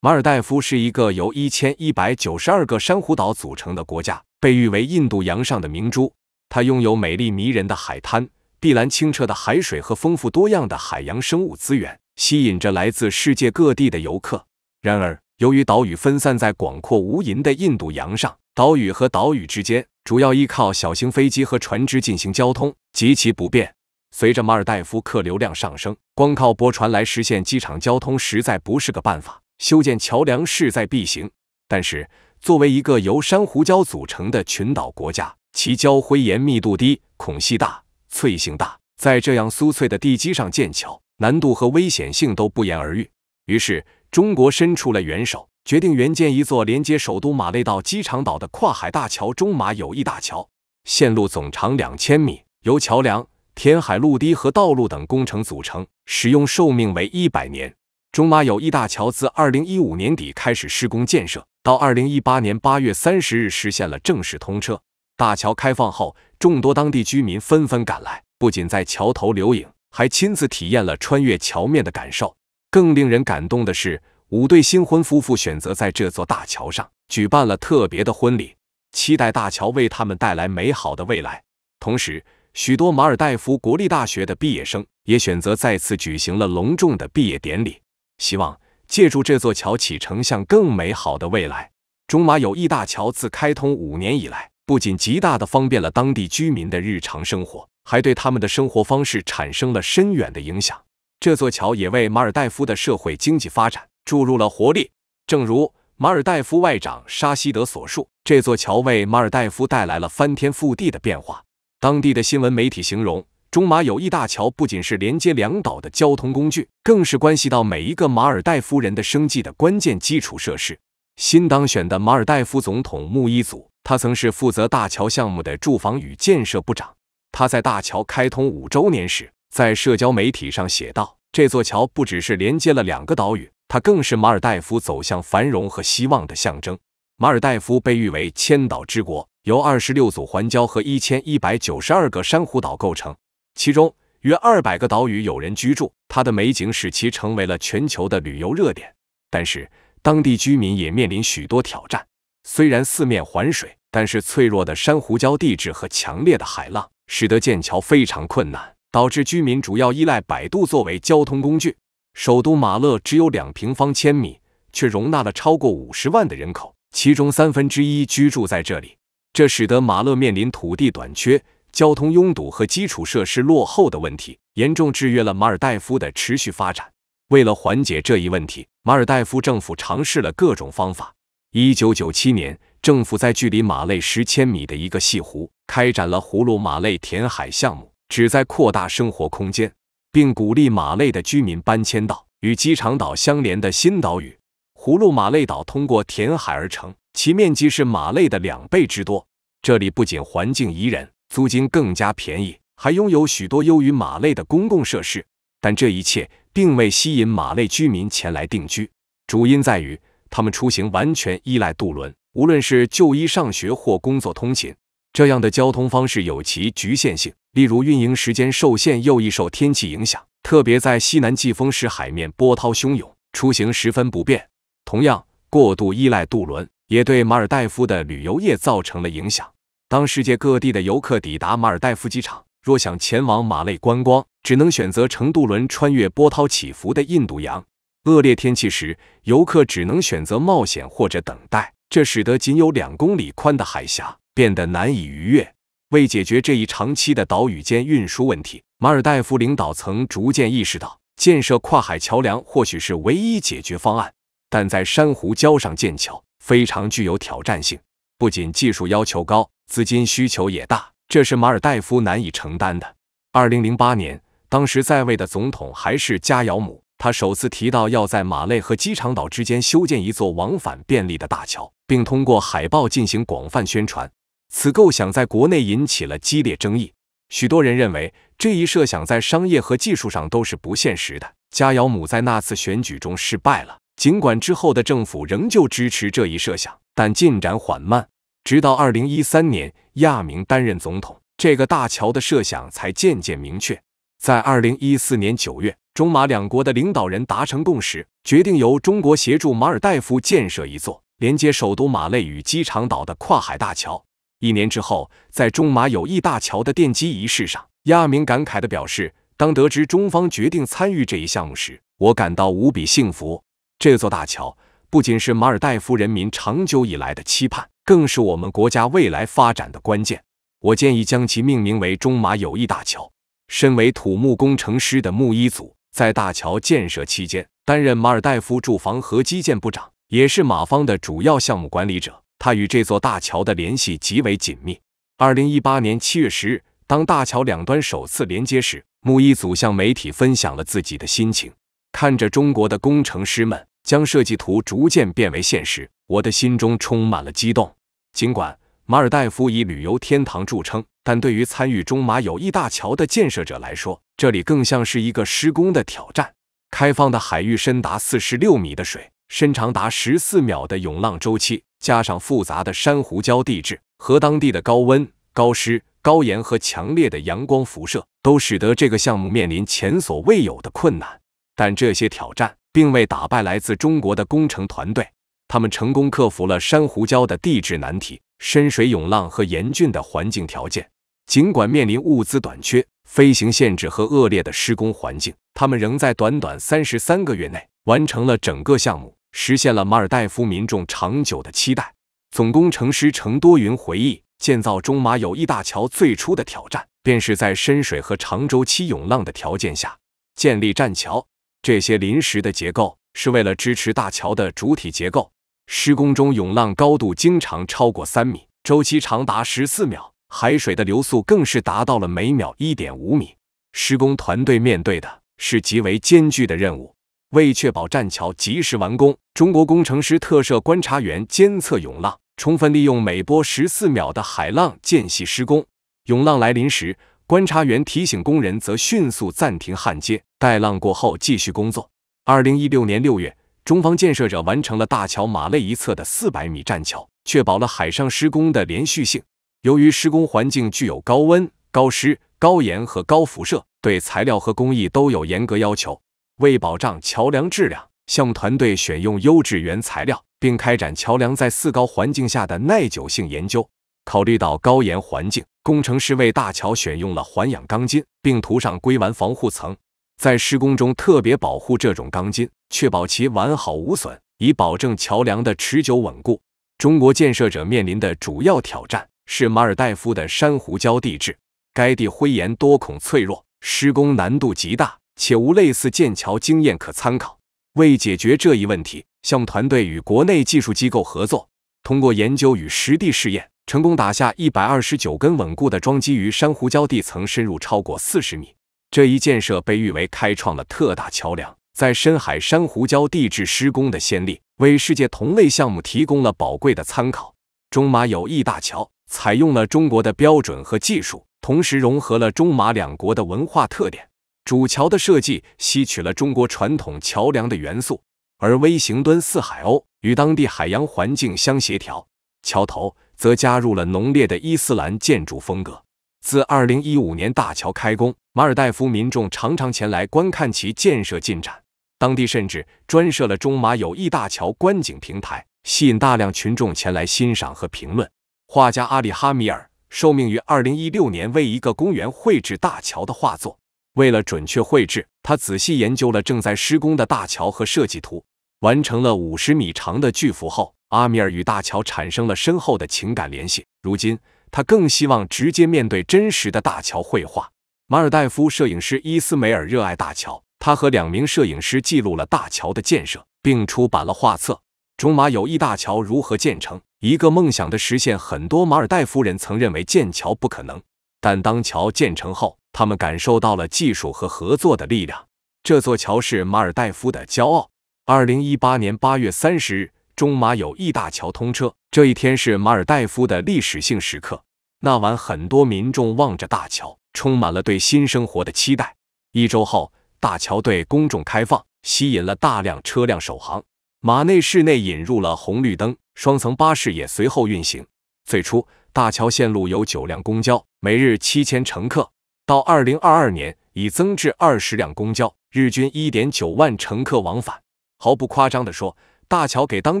马尔代夫是一个由一千一百九十二个珊瑚岛组成的国家，被誉为印度洋上的明珠。它拥有美丽迷人的海滩、碧蓝清澈的海水和丰富多样的海洋生物资源，吸引着来自世界各地的游客。然而，由于岛屿分散在广阔无垠的印度洋上，岛屿和岛屿之间主要依靠小型飞机和船只进行交通，极其不便。随着马尔代夫客流量上升，光靠驳船来实现机场交通实在不是个办法。修建桥梁势在必行，但是作为一个由珊瑚礁组成的群岛国家，其礁灰岩密度低、孔隙大、脆性大，在这样酥脆的地基上建桥，难度和危险性都不言而喻。于是，中国伸出了援手，决定援建一座连接首都马累到机场岛的跨海大桥——中马友谊大桥。线路总长两千米，由桥梁、填海、陆堤和道路等工程组成，使用寿命为一百年。中马友谊大桥自2015年底开始施工建设，到2018年8月30日实现了正式通车。大桥开放后，众多当地居民纷纷赶来，不仅在桥头留影，还亲自体验了穿越桥面的感受。更令人感动的是，五对新婚夫妇选择在这座大桥上举办了特别的婚礼，期待大桥为他们带来美好的未来。同时，许多马尔代夫国立大学的毕业生也选择在此举行了隆重的毕业典礼。希望借助这座桥启程向更美好的未来。中马友谊大桥自开通五年以来，不仅极大的方便了当地居民的日常生活，还对他们的生活方式产生了深远的影响。这座桥也为马尔代夫的社会经济发展注入了活力。正如马尔代夫外长沙希德所述，这座桥为马尔代夫带来了翻天覆地的变化。当地的新闻媒体形容。中马友谊大桥不仅是连接两岛的交通工具，更是关系到每一个马尔代夫人的生计的关键基础设施。新当选的马尔代夫总统穆伊祖，他曾是负责大桥项目的住房与建设部长。他在大桥开通五周年时，在社交媒体上写道：“这座桥不只是连接了两个岛屿，它更是马尔代夫走向繁荣和希望的象征。”马尔代夫被誉为“千岛之国”，由二十六组环礁和一千一百九十二个珊瑚岛构成。其中约二百个岛屿有人居住，它的美景使其成为了全球的旅游热点。但是当地居民也面临许多挑战。虽然四面环水，但是脆弱的珊瑚礁地质和强烈的海浪使得建桥非常困难，导致居民主要依赖摆渡作为交通工具。首都马勒只有两平方千米，却容纳了超过五十万的人口，其中三分之一居住在这里，这使得马勒面临土地短缺。交通拥堵和基础设施落后的问题严重制约了马尔代夫的持续发展。为了缓解这一问题，马尔代夫政府尝试了各种方法。一九九七年，政府在距离马累十千米的一个泻湖开展了葫芦马累填海项目，旨在扩大生活空间，并鼓励马累的居民搬迁到与机场岛相连的新岛屿——葫芦马累岛。通过填海而成，其面积是马累的两倍之多。这里不仅环境宜人。租金更加便宜，还拥有许多优于马累的公共设施，但这一切并未吸引马累居民前来定居。主因在于，他们出行完全依赖渡轮，无论是就医、上学或工作通勤，这样的交通方式有其局限性，例如运营时间受限，又易受天气影响，特别在西南季风时，海面波涛汹涌，出行十分不便。同样，过度依赖渡轮也对马尔代夫的旅游业造成了影响。当世界各地的游客抵达马尔代夫机场，若想前往马累观光，只能选择乘渡轮穿越波涛起伏的印度洋。恶劣天气时，游客只能选择冒险或者等待，这使得仅有两公里宽的海峡变得难以逾越。为解决这一长期的岛屿间运输问题，马尔代夫领导层逐渐意识到，建设跨海桥梁或许是唯一解决方案。但在珊瑚礁上建桥非常具有挑战性。不仅技术要求高，资金需求也大，这是马尔代夫难以承担的。二零零八年，当时在位的总统还是加尧姆，他首次提到要在马累和机场岛之间修建一座往返便利的大桥，并通过海报进行广泛宣传。此构想在国内引起了激烈争议，许多人认为这一设想在商业和技术上都是不现实的。加尧姆在那次选举中失败了，尽管之后的政府仍旧支持这一设想。但进展缓慢，直到二零一三年，亚明担任总统，这个大桥的设想才渐渐明确。在二零一四年九月，中马两国的领导人达成共识，决定由中国协助马尔代夫建设一座连接首都马累与机场岛的跨海大桥。一年之后，在中马友谊大桥的奠基仪式上，亚明感慨地表示：“当得知中方决定参与这一项目时，我感到无比幸福。这座大桥。”不仅是马尔代夫人民长久以来的期盼，更是我们国家未来发展的关键。我建议将其命名为“中马友谊大桥”。身为土木工程师的木一组，在大桥建设期间担任马尔代夫住房和基建部长，也是马方的主要项目管理者。他与这座大桥的联系极为紧密。二零一八年七月十日，当大桥两端首次连接时，木一组向媒体分享了自己的心情：“看着中国的工程师们。”将设计图逐渐变为现实，我的心中充满了激动。尽管马尔代夫以旅游天堂著称，但对于参与中马友谊大桥的建设者来说，这里更像是一个施工的挑战。开放的海域深达四十六米的水深，长达十四秒的涌浪周期，加上复杂的珊瑚礁地质和当地的高温、高湿、高盐和强烈的阳光辐射，都使得这个项目面临前所未有的困难。但这些挑战。并未打败来自中国的工程团队，他们成功克服了珊瑚礁的地质难题、深水涌浪和严峻的环境条件。尽管面临物资短缺、飞行限制和恶劣的施工环境，他们仍在短短三十三个月内完成了整个项目，实现了马尔代夫民众长久的期待。总工程师程多云回忆，建造中马友谊大桥最初的挑战，便是在深水和长周期涌浪的条件下建立栈桥。这些临时的结构是为了支持大桥的主体结构。施工中，涌浪高度经常超过三米，周期长达十四秒，海水的流速更是达到了每秒一点五米。施工团队面对的是极为艰巨的任务。为确保栈桥及时完工，中国工程师特设观察员监测涌浪，充分利用每波十四秒的海浪间隙施工。涌浪来临时，观察员提醒工人，则迅速暂停焊接，待浪过后继续工作。二零一六年六月，中方建设者完成了大桥马累一侧的四百米栈桥，确保了海上施工的连续性。由于施工环境具有高温、高湿、高盐和高辐射，对材料和工艺都有严格要求。为保障桥梁质量，项目团队选用优质原材料，并开展桥梁在四高环境下的耐久性研究。考虑到高盐环境，工程师为大桥选用了环氧钢筋，并涂上硅烷防护层。在施工中，特别保护这种钢筋，确保其完好无损，以保证桥梁的持久稳固。中国建设者面临的主要挑战是马尔代夫的珊瑚礁地质。该地灰岩多孔脆弱，施工难度极大，且无类似建桥经验可参考。为解决这一问题，项目团队与国内技术机构合作，通过研究与实地试验。成功打下一百二十九根稳固的桩基于珊瑚礁地层，深入超过四十米。这一建设被誉为开创了特大桥梁在深海珊瑚礁地质施工的先例，为世界同类项目提供了宝贵的参考。中马友谊大桥采用了中国的标准和技术，同时融合了中马两国的文化特点。主桥的设计吸取了中国传统桥梁的元素，而微型墩四海鸥，与当地海洋环境相协调。桥头。则加入了浓烈的伊斯兰建筑风格。自2015年大桥开工，马尔代夫民众常常前来观看其建设进展，当地甚至专设了中马友谊大桥观景平台，吸引大量群众前来欣赏和评论。画家阿里哈米尔受命于2016年为一个公园绘制大桥的画作，为了准确绘制，他仔细研究了正在施工的大桥和设计图，完成了50米长的巨幅后。阿米尔与大乔产生了深厚的情感联系，如今他更希望直接面对真实的大乔绘画。马尔代夫摄影师伊斯梅尔热爱大乔，他和两名摄影师记录了大桥的建设，并出版了画册。中马友谊大桥如何建成？一个梦想的实现。很多马尔代夫人曾认为建桥不可能，但当桥建成后，他们感受到了技术和合作的力量。这座桥是马尔代夫的骄傲。二零一八年八月三十日。中马友谊大桥通车，这一天是马尔代夫的历史性时刻。那晚，很多民众望着大桥，充满了对新生活的期待。一周后，大桥对公众开放，吸引了大量车辆首航。马内市内引入了红绿灯，双层巴士也随后运行。最初，大桥线路有九辆公交，每日七千乘客；到二零二二年，已增至二十辆公交，日均一点九万乘客往返。毫不夸张地说。大桥给当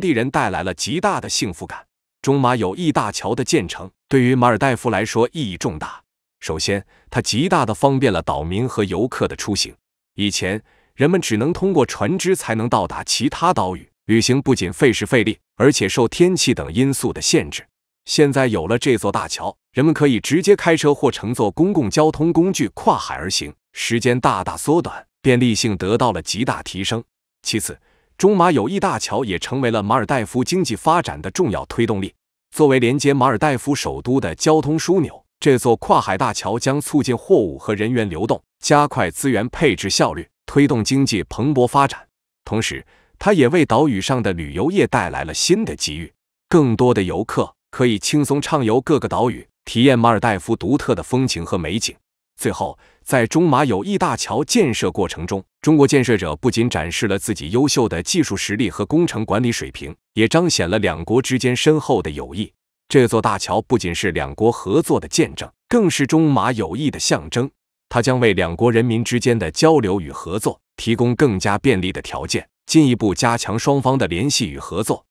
地人带来了极大的幸福感。中马友谊大桥的建成对于马尔代夫来说意义重大。首先，它极大的方便了岛民和游客的出行。以前，人们只能通过船只才能到达其他岛屿，旅行不仅费时费力，而且受天气等因素的限制。现在有了这座大桥，人们可以直接开车或乘坐公共交通工具跨海而行，时间大大缩短，便利性得到了极大提升。其次，中马友谊大桥也成为了马尔代夫经济发展的重要推动力。作为连接马尔代夫首都的交通枢纽，这座跨海大桥将促进货物和人员流动，加快资源配置效率，推动经济蓬勃发展。同时，它也为岛屿上的旅游业带来了新的机遇，更多的游客可以轻松畅游各个岛屿，体验马尔代夫独特的风情和美景。最后，在中马友谊大桥建设过程中，中国建设者不仅展示了自己优秀的技术实力和工程管理水平，也彰显了两国之间深厚的友谊。这座大桥不仅是两国合作的见证，更是中马友谊的象征。它将为两国人民之间的交流与合作提供更加便利的条件，进一步加强双方的联系与合作。